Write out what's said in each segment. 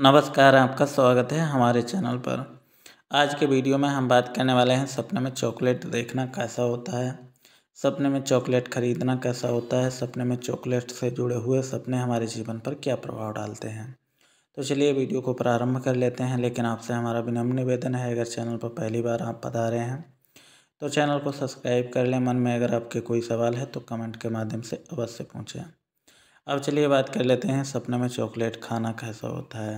नमस्कार आपका स्वागत है हमारे चैनल पर आज के वीडियो में हम बात करने वाले हैं सपने में चॉकलेट देखना कैसा होता है सपने में चॉकलेट खरीदना कैसा होता है सपने में चॉकलेट से जुड़े हुए सपने हमारे जीवन पर क्या प्रभाव डालते हैं तो चलिए वीडियो को प्रारंभ कर लेते हैं लेकिन आपसे हमारा विनम्र निवेदन है अगर चैनल पर पहली बार आप बता रहे हैं तो चैनल को सब्सक्राइब कर लें मन में अगर आपके कोई सवाल है तो कमेंट के माध्यम से अवश्य पूछें अब चलिए बात कर लेते हैं सपने में चॉकलेट खाना कैसा होता है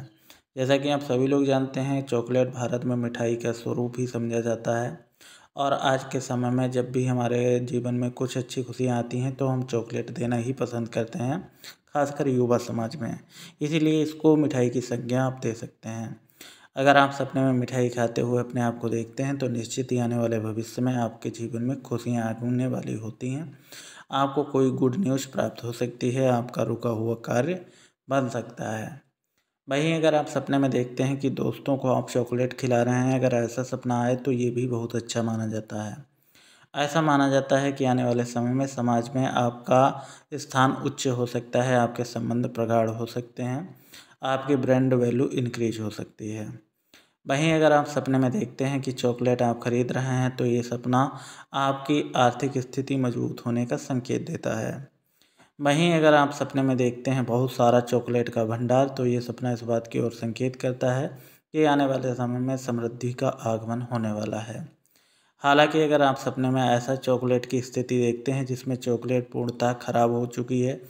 जैसा कि आप सभी लोग जानते हैं चॉकलेट भारत में मिठाई का स्वरूप ही समझा जाता है और आज के समय में जब भी हमारे जीवन में कुछ अच्छी खुशियाँ आती हैं तो हम चॉकलेट देना ही पसंद करते हैं खासकर युवा समाज में इसीलिए इसको मिठाई की संज्ञा आप दे सकते हैं अगर आप सपने में मिठाई खाते हुए अपने आप को देखते हैं तो निश्चित ही आने वाले भविष्य में आपके जीवन में खुशियाँ आने वाली होती हैं आपको कोई गुड न्यूज़ प्राप्त हो सकती है आपका रुका हुआ कार्य बन सकता है वहीं अगर आप सपने में देखते हैं कि दोस्तों को आप चॉकलेट खिला रहे हैं अगर ऐसा सपना आए तो ये भी बहुत अच्छा माना जाता है ऐसा माना जाता है कि आने वाले समय में समाज में आपका स्थान उच्च हो सकता है आपके संबंध प्रगाढ़ हो सकते हैं आपकी ब्रांड वैल्यू इंक्रीज हो सकती है वहीं अगर आप सपने में देखते हैं कि चॉकलेट आप खरीद रहे हैं तो ये सपना आपकी आर्थिक स्थिति मजबूत होने का संकेत देता है वहीं अगर आप सपने में देखते हैं बहुत सारा चॉकलेट का भंडार तो ये सपना इस बात की ओर संकेत करता है कि आने वाले समय में समृद्धि का आगमन होने वाला है हालांकि अगर आप सपने में ऐसा चॉकलेट की स्थिति देखते हैं जिसमें चॉकलेट पूर्णतः ख़राब हो चुकी है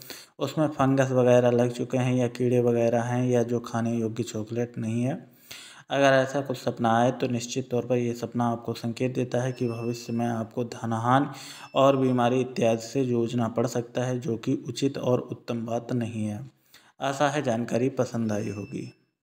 उसमें फंगस वगैरह लग चुके हैं या कीड़े वगैरह हैं या जो खाने योग्य चॉकलेट नहीं है अगर ऐसा कुछ सपना आए तो निश्चित तौर पर यह सपना आपको संकेत देता है कि भविष्य में आपको धनहान और बीमारी इत्यादि से जूझना पड़ सकता है जो कि उचित और उत्तम बात नहीं है आशा है जानकारी पसंद आई होगी